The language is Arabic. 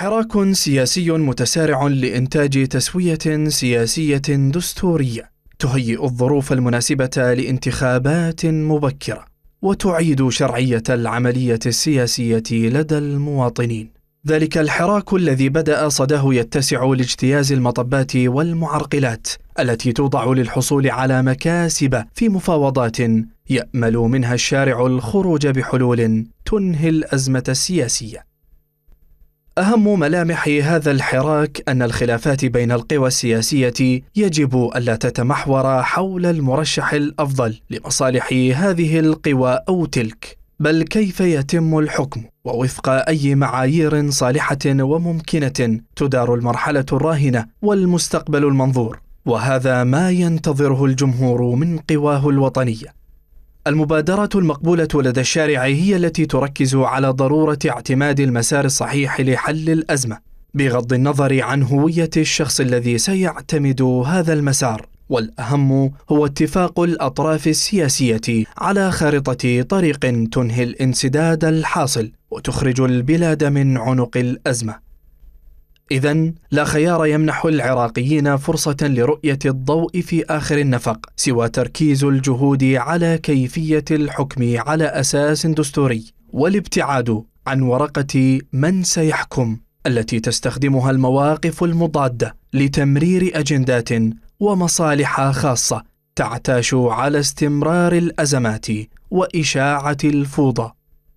حراك سياسي متسارع لإنتاج تسوية سياسية دستورية تهيئ الظروف المناسبة لانتخابات مبكرة وتعيد شرعية العملية السياسية لدى المواطنين. ذلك الحراك الذي بدأ صداه يتسع لاجتياز المطبات والمعرقلات التي توضع للحصول على مكاسب في مفاوضات يأمل منها الشارع الخروج بحلول تنهي الأزمة السياسية. أهم ملامح هذا الحراك أن الخلافات بين القوى السياسية يجب ألا تتمحور حول المرشح الأفضل لمصالح هذه القوى أو تلك، بل كيف يتم الحكم ووفق أي معايير صالحة وممكنة تدار المرحلة الراهنة والمستقبل المنظور، وهذا ما ينتظره الجمهور من قواه الوطنية. المبادرة المقبولة لدى الشارع هي التي تركز على ضرورة اعتماد المسار الصحيح لحل الأزمة، بغض النظر عن هوية الشخص الذي سيعتمد هذا المسار، والأهم هو اتفاق الأطراف السياسية على خارطة طريق تنهي الانسداد الحاصل وتخرج البلاد من عنق الأزمة. إذا لا خيار يمنح العراقيين فرصة لرؤية الضوء في آخر النفق سوى تركيز الجهود على كيفية الحكم على أساس دستوري والابتعاد عن ورقة من سيحكم التي تستخدمها المواقف المضادة لتمرير أجندات ومصالح خاصة تعتاش على استمرار الأزمات وإشاعة الفوضى